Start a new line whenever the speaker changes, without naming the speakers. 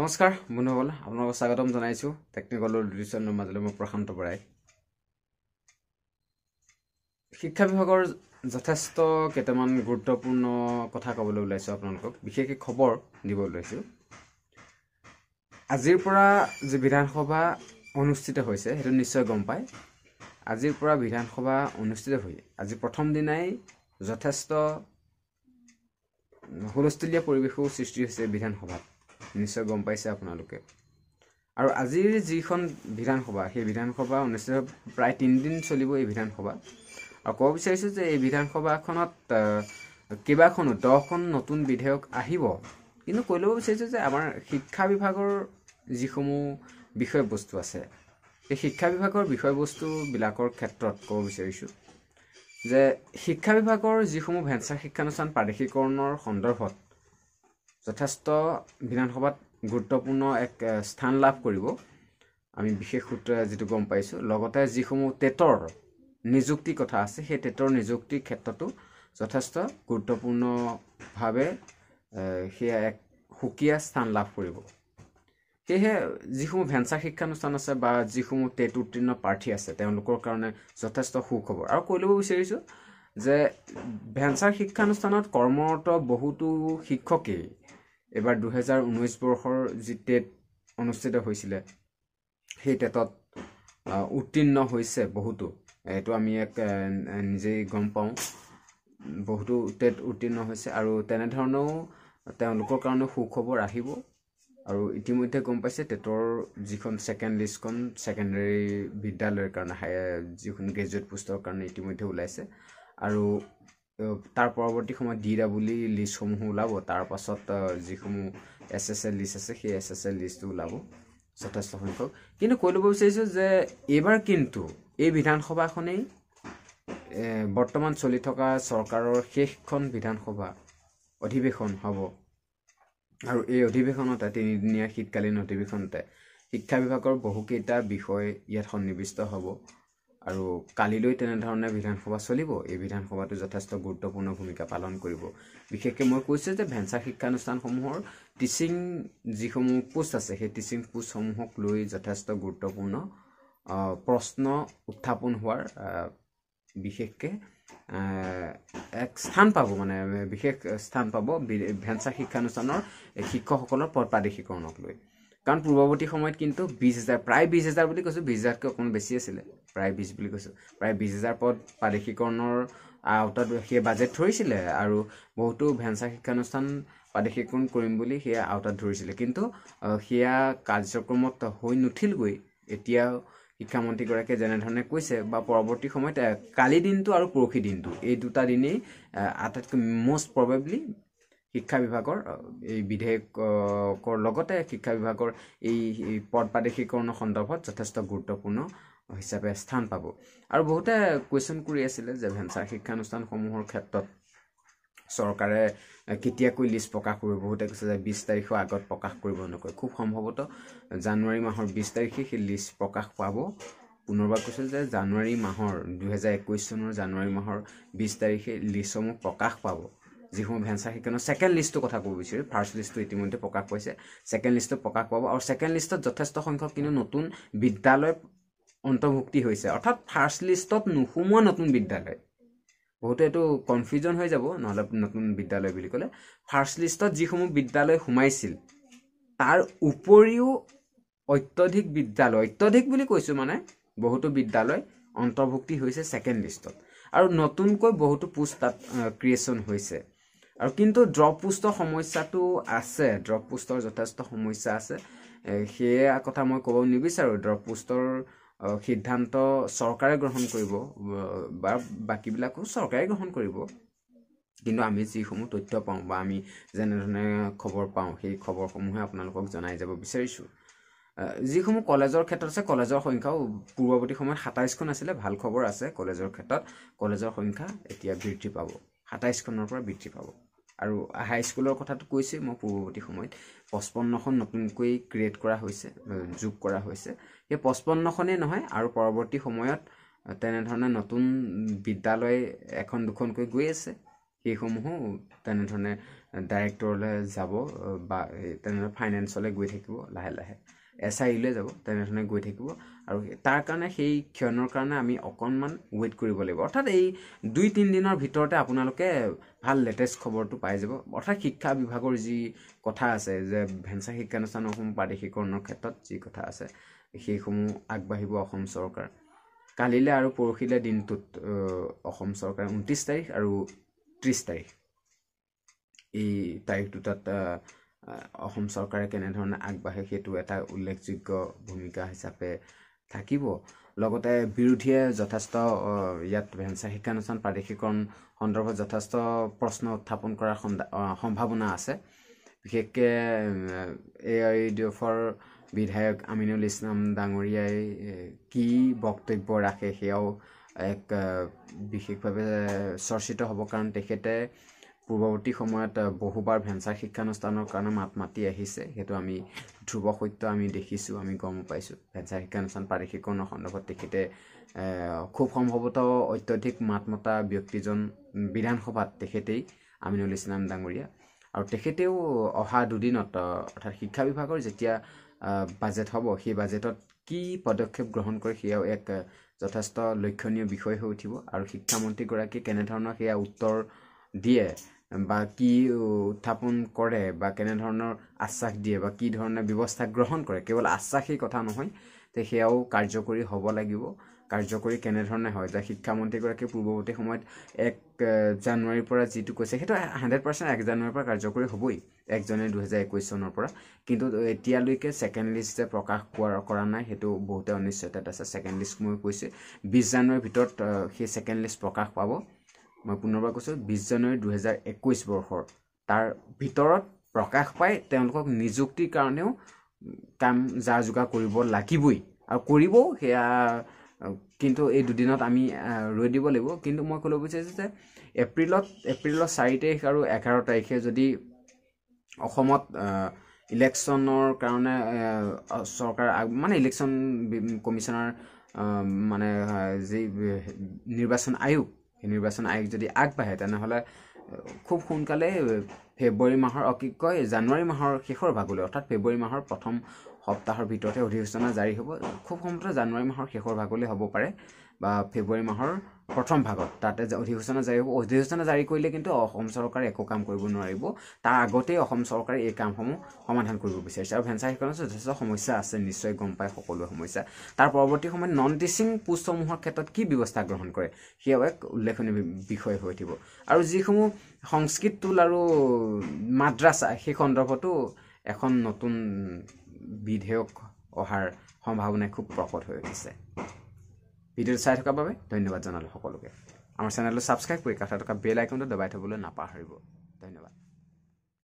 নমস্কাৰ বন্ধুসকল আপোনালোকক স্বাগতম জনাইছোঁ টেকনিকেলৰ লুটিশ্যন মাজলৈ মই প্ৰশান্ত বৰাই শিক্ষা বিভাগৰ যথেষ্ট কেইটামান গুৰুত্বপূৰ্ণ কথা ক'বলৈ ওলাইছোঁ আপোনালোকক বিশেষকৈ খবৰ দিব ওলাইছোঁ আজিৰ পৰা যি বিধানসভা অনুষ্ঠিত হৈছে সেইটো নিশ্চয় গম পায় আজিৰ পৰা বিধানসভা অনুষ্ঠিত হৈছে আজি প্ৰথম দিনাই যথেষ্ট হুলস্থুলীয়া পৰিৱেশো সৃষ্টি হৈছে বিধানসভাত নিশ্চয় গম পাইছে আপোনালোকে আৰু আজিৰ যিখন বিধানসভা সেই বিধানসভা অনুষ্ঠিত প্ৰায় তিনিদিন চলিব এই বিধানসভা আৰু ক'ব বিচাৰিছোঁ যে এই বিধানসভাখনত কেইবাখনো দহখন নতুন বিধেয়ক আহিব কিন্তু কৈ ল'ব বিচাৰিছোঁ যে আমাৰ শিক্ষা বিভাগৰ যিসমূহ বিষয়বস্তু আছে সেই শিক্ষা বিভাগৰ বিষয়বস্তুবিলাকৰ ক্ষেত্ৰত ক'ব বিচাৰিছোঁ যে শিক্ষা বিভাগৰ যিসমূহ ভেঞ্চাৰ শিক্ষানুষ্ঠান প্ৰাদেশিকৰণৰ সন্দৰ্ভত যথেষ্ট বিধানসভাত গুৰুত্বপূৰ্ণ এক স্থান লাভ কৰিব আমি বিশেষ সূত্ৰে যিটো গম পাইছোঁ লগতে যিসমূহ টেটৰ নিযুক্তিৰ কথা আছে সেই টেটৰ নিযুক্তিৰ ক্ষেত্ৰতো যথেষ্ট গুৰুত্বপূৰ্ণভাৱে সেয়া এক সুকীয়া স্থান লাভ কৰিব সেয়েহে যিসমূহ ভেঞ্চাৰ শিক্ষানুষ্ঠান আছে বা যিসমূহ টেট উত্তীৰ্ণ প্ৰাৰ্থী আছে তেওঁলোকৰ কাৰণে যথেষ্ট সুখ হ'ব আৰু কৈ ল'ব বিচাৰিছোঁ যে ভেঞ্চাৰ শিক্ষানুষ্ঠানত কৰ্মৰত বহুতো শিক্ষকেই এইবাৰ দুহেজাৰ ঊনৈছ বৰ্ষৰ যি টেট অনুষ্ঠিত হৈছিলে সেই টেটত উত্তীৰ্ণ হৈছে বহুতো এইটো আমি এক নিজেই গম পাওঁ বহুতো টেট উত্তীৰ্ণ হৈছে আৰু তেনেধৰণেও তেওঁলোকৰ কাৰণে সুখবৰ আহিব আৰু ইতিমধ্যে গম পাইছে টেটৰ যিখন ছেকেণ্ড লিষ্টখন ছেকেণ্ডেৰী বিদ্যালয়ৰ কাৰণে হাই যিখন গ্ৰেজুৱেট পোষ্টৰ কাৰণে ইতিমধ্যে ওলাইছে আৰু তাৰ পৰৱৰ্তী সময়ত ডি ই লিষ্টসমূহ ওলাব তাৰপাছত যিসমূহ এছ এছ এল লিষ্ট আছে সেই এছ এছ এল লিষ্টটো ওলাব যথেষ্ট সংখ্যক কিন্তু কৈ ল'ব বিচাৰিছোঁ যে এইবাৰ কিন্তু এই বিধানসভাখনেই বৰ্তমান চলি থকা চৰকাৰৰ শেষখন বিধানসভা অধিৱেশন হ'ব আৰু এই অধিৱেশনতে তিনিদিনীয়া শীতকালীন অধিৱেশনতে শিক্ষা বিভাগৰ বহুকেইটা বিষয় ইয়াত সন্নিৱিষ্ট হ'ব আৰু কালিলৈ তেনেধৰণে বিধানসভা চলিব এই বিধানসভাটো যথেষ্ট গুৰুত্বপূৰ্ণ ভূমিকা পালন কৰিব বিশেষকৈ মই কৈছোঁ যে ভেঞ্চাৰ শিক্ষানুষ্ঠানসমূহৰ টিচিং যিসমূহ পোষ্ট আছে সেই টিচিং পোষ্টসমূহক লৈ যথেষ্ট গুৰুত্বপূৰ্ণ প্ৰশ্ন উত্থাপন হোৱাৰ বিশেষকৈ এক স্থান পাব মানে বিশেষ স্থান পাব ভেঞ্চাৰ শিক্ষানুষ্ঠানৰ শিক্ষকসকলৰ প্ৰাদেশীকৰণক লৈ কাৰণ পূৰ্বৱৰ্তী সময়ত কিন্তু বিছ হেজাৰ প্ৰায় বিছ হেজাৰ বুলি কৈছোঁ বিছ হেজাৰতকৈ অকণমান বেছি আছিলে প্ৰায় বিছ বুলি কৈছোঁ প্ৰায় বিছ হেজাৰ পদ প্ৰাদেশিকৰণৰ আওতাত সেই বাজেট ধৰিছিলে আৰু বহুতো ভেঞ্চাৰ শিক্ষানুষ্ঠান প্ৰাদেশিকৰণ কৰিম বুলি সেয়া আওতাত ধৰিছিলে কিন্তু সেয়া কাৰ্যক্ৰমত হৈ নুঠিলগৈ এতিয়া শিক্ষামন্ত্ৰীগৰাকীয়ে যেনেধৰণে কৈছে বা পৰৱৰ্তী সময়ত কালি দিনটো আৰু পৰহি দিনটো এই দুটা দিনেই আটাইতকৈ মষ্ট প্ৰবেবলি শিক্ষা বিভাগৰ এই বিধেয়কৰ লগতে শিক্ষা বিভাগৰ এই পদ প্ৰাদেশিকৰণৰ সন্দৰ্ভত যথেষ্ট গুৰুত্বপূৰ্ণ হিচাপে স্থান পাব আৰু বহুতে কুৱেশ্যন কৰি আছিলে যে ভেঞ্চাৰ শিক্ষানুষ্ঠানসমূহৰ ক্ষেত্ৰত চৰকাৰে কেতিয়াকৈ লিষ্ট প্ৰকাশ কৰিব বহুতে কৈছে যে বিছ তাৰিখৰ আগত প্ৰকাশ কৰিব নকয় খুব সম্ভৱতঃ জানুৱাৰী মাহৰ বিছ তাৰিখে সেই লিষ্ট প্ৰকাশ পাব পুনৰবাৰ কৈছে যে জানুৱাৰী মাহৰ দুহেজাৰ একৈছ চনৰ জানুৱাৰী মাহৰ বিছ তাৰিখে লিষ্টসমূহ প্ৰকাশ পাব যিসমূহ ভেঞ্চাৰ সেইকাৰণে ছেকেণ্ড লিষ্টটোৰ কথা ক'ব বিচাৰিছোঁ ফাৰ্ষ্ট লিষ্টটো ইতিমধ্যে প্ৰকাশ পাইছে ছেকেণ্ড লিষ্টটো প্ৰকাশ পাব আৰু ছেকেণ্ড লিষ্টত যথেষ্ট সংখ্যক কিন্তু নতুন বিদ্যালয় অন্তৰ্ভুক্তি হৈছে অৰ্থাৎ ফাৰ্ষ্ট লিষ্টত নোসোমোৱা নতুন বিদ্যালয় বহুতে এইটো কনফিউজন হৈ যাব নহ'লে নতুন বিদ্যালয় বুলি ক'লে ফাৰ্ষ্ট লিষ্টত যিসমূহ বিদ্যালয় সোমাইছিল তাৰ উপৰিও অত্যধিক বিদ্যালয় অত্যধিক বুলি কৈছোঁ মানে বহুতো বিদ্যালয় অন্তৰ্ভুক্তি হৈছে ছেকেণ্ড লিষ্টত আৰু নতুনকৈ বহুতো পোষ্ট তাত ক্ৰিয়েশ্যন হৈছে আৰু কিন্তু ড্ৰপপোষ্টৰ সমস্যাটো আছে ড্ৰপপোষ্টৰ যথেষ্ট সমস্যা আছে সেয়ে কথা মই ক'ব নিবিচাৰোঁ ড্ৰপপোষ্টৰ সিদ্ধান্ত চৰকাৰে গ্ৰহণ কৰিব বা বাকীবিলাকো চৰকাৰে গ্ৰহণ কৰিব কিন্তু আমি যিসমূহ তথ্য পাওঁ বা আমি যেনেধৰণে খবৰ পাওঁ সেই খবৰসমূহে আপোনালোকক জনাই যাব বিচাৰিছোঁ যিসমূহ কলেজৰ ক্ষেত্ৰত আছে কলেজৰ সংখ্যাও পূৰ্বৱৰ্তী সময়ত সাতাইছখন আছিলে ভাল খবৰ আছে কলেজৰ ক্ষেত্ৰত কলেজৰ সংখ্যা এতিয়া বৃদ্ধি পাব সাতাইছখনৰ পৰা বৃদ্ধি পাব আৰু হাইস্কুলৰ কথাটো কৈছোঁ মই পূৰ্বৱৰ্তী সময়ত পঁচপন্নখন নতুনকৈ ক্ৰিয়েট কৰা হৈছে যোগ কৰা হৈছে সেই পঁচপন্নখনেই নহয় আৰু পৰৱৰ্তী সময়ত তেনেধৰণে নতুন বিদ্যালয় এখন দুখনকৈ গৈ আছে সেইসমূহো তেনেধৰণে ডাইৰেক্টৰলৈ যাব বা তেনেধৰণে ফাইনেন্সলৈ গৈ থাকিব লাহে লাহে এছ আই ইলৈ যাব তেনেধৰণে গৈ থাকিব আৰু তাৰ কাৰণে সেই ক্ষণৰ কাৰণে আমি অকণমান ৱেইট কৰিব লাগিব অৰ্থাৎ এই দুই তিনিদিনৰ ভিতৰতে আপোনালোকে ভাল লেটেষ্ট খবৰটো পাই যাব অৰ্থাৎ শিক্ষা বিভাগৰ যি কথা আছে যে ভেঞ্চাৰ শিক্ষানুষ্ঠানসমূহ প্ৰাদেশিকৰণৰ ক্ষেত্ৰত যি কথা আছে সেইসমূহ আগবাঢ়িব অসম চৰকাৰ কালিলৈ আৰু পৰহিলৈ দিনটোত অসম চৰকাৰে ঊনত্ৰিছ তাৰিখ আৰু ত্ৰিছ তাৰিখ এই তাৰিখ দুটাত অসম চৰকাৰে কেনেধৰণে আগবাঢ়ে সেইটো এটা উল্লেখযোগ্য ভূমিকা হিচাপে থাকিব লগতে বিৰোধীয়ে যথেষ্ট ইয়াত ভেঞ্চাৰ শিক্ষানুষ্ঠান প্ৰাদেশিকৰণ সন্দৰ্ভত যথেষ্ট প্ৰশ্ন উত্থাপন কৰাৰ সম্ভাৱনা আছে বিশেষকৈ এ আই ডি এফৰ বিধায়ক আমিনুল ইছলাম ডাঙৰীয়াই কি বক্তব্য ৰাখে সেয়াও এক বিশেষভাৱে চৰ্চিত হ'ব কাৰণ তেখেতে পূৰ্বৱৰ্তী সময়ত বহুবাৰ ভেঞ্চাৰ শিক্ষানুষ্ঠানৰ কাৰণে মাত মাতি আহিছে সেইটো আমি ধ্ৰুৱ সত্য আমি দেখিছোঁ আমি গম পাইছোঁ ভেঞ্চাৰ শিক্ষানুষ্ঠান পাৰিশিকৰণৰ সন্দৰ্ভত তেখেতে খুব সম্ভৱতঃ অত্যধিক মাত মতা ব্যক্তিজন বিধানসভাত তেখেতেই আমিনুল ইছলাম ডাঙৰীয়া আৰু তেখেতেও অহা দুদিনত অৰ্থাৎ শিক্ষা বিভাগৰ যেতিয়া বাজেট হ'ব সেই বাজেটত কি পদক্ষেপ গ্ৰহণ কৰে সেয়াও এক যথেষ্ট লক্ষণীয় বিষয় হৈ উঠিব আৰু শিক্ষামন্ত্ৰীগৰাকীয়ে কেনেধৰণৰ সেয়া উত্তৰ দিয়ে বা কি উত্থাপন কৰে বা কেনেধৰণৰ আশ্বাস দিয়ে বা কি ধৰণে ব্যৱস্থা গ্ৰহণ কৰে কেৱল আশ্বাসেই কথা নহয় তে সেয়াও কাৰ্যকৰী হ'ব লাগিব কাৰ্যকৰী কেনেধৰণে হয় যে শিক্ষামন্ত্ৰীগৰাকীয়ে পূৰ্বৱৰ্তী সময়ত এক জানুৱাৰীৰ পৰা যিটো কৈছে সেইটো হাণ্ড্ৰেড পাৰ্চেণ্ট এক জানুৱাৰীৰ পৰা কাৰ্যকৰী হ'বই এক জানুৱাৰী দুহেজাৰ একৈছ চনৰ পৰা কিন্তু এতিয়ালৈকে ছেকেণ্ড লিষ্ট যে প্ৰকাশ পোৱা কৰা নাই সেইটো বহুতে অনিশ্চয়তাত আছে ছেকেণ্ড লিষ্ট মই কৈছোঁ বিছ জানুৱাৰীৰ ভিতৰত সেই ছেকেণ্ড লিষ্ট প্ৰকাশ পাব মই পুনৰবাৰ কৈছোঁ বিছ জানুৱাৰী দুহেজাৰ একৈছ বৰ্ষৰ তাৰ ভিতৰত প্ৰকাশ পাই তেওঁলোকক নিযুক্তিৰ কাৰণেও কাম যা যোগাৰ কৰিব লাগিবই আৰু কৰিবও সেয়া কিন্তু এই দুদিনত আমি ৰৈ দিব লাগিব কিন্তু মই ক'লো বিচাৰিছোঁ যে এপ্ৰিলত এপ্ৰিলৰ চাৰি তাৰিখ আৰু এঘাৰ তাৰিখে যদি অসমত ইলেকশ্যনৰ কাৰণে চৰকাৰ মানে ইলেকশ্যন কমিশ্যনাৰ মানে যি নিৰ্বাচন আয়োগ সেই নিৰ্বাচন আয়োগ যদি আগবাঢ়ে তেনেহ'লে খুব সোনকালে ফেব্ৰুৱাৰী মাহৰ কি কয় জানুৱাৰী মাহৰ শেষৰ ভাগলৈ অৰ্থাৎ ফেব্ৰুৱাৰী মাহৰ প্ৰথম সপ্তাহৰ ভিতৰতে অধিসূচনা জাৰি হ'ব খুব সম্ভৱতে জানুৱাৰী মাহৰ শেষৰ ভাগলৈ হ'ব পাৰে বা ফেব্ৰুৱাৰী মাহৰ প্ৰথম ভাগত তাতে অধিসূচনা জাৰি হ'ব অধিসূচনা জাৰি কৰিলে কিন্তু অসম চৰকাৰে একো কাম কৰিব নোৱাৰিব তাৰ আগতেই অসম চৰকাৰে এই কামসমূহ সমাধান কৰিব বিচাৰিছে আৰু ভেঞ্চাৰীকৰণৰ যথেষ্ট সমস্যা আছে নিশ্চয় গম পায় সকলো সমস্যা তাৰ পৰৱৰ্তী সময়ত নন টিচিং পোষ্টসমূহৰ ক্ষেত্ৰত কি ব্যৱস্থা গ্ৰহণ কৰে সেয়াও এক উল্লেখনীয় বিষয় হৈ উঠিব আৰু যিসমূহ সংস্কৃত টোল আৰু মাদ্ৰাছা সেই সন্দৰ্ভতো এখন নতুন বিধেয়ক অহাৰ সম্ভাৱনাই খুব প্ৰকট হৈ উঠিছে ভিডিঅ'টো চাই থকাৰ বাবে ধন্যবাদ জনালোঁ সকলোকে আমাৰ চেনেলটো ছাবস্ক্ৰাইব কৰি কাষত থকা বেল আইকনটো দবাই থ'বলৈ নাপাহৰিব ধন্যবাদ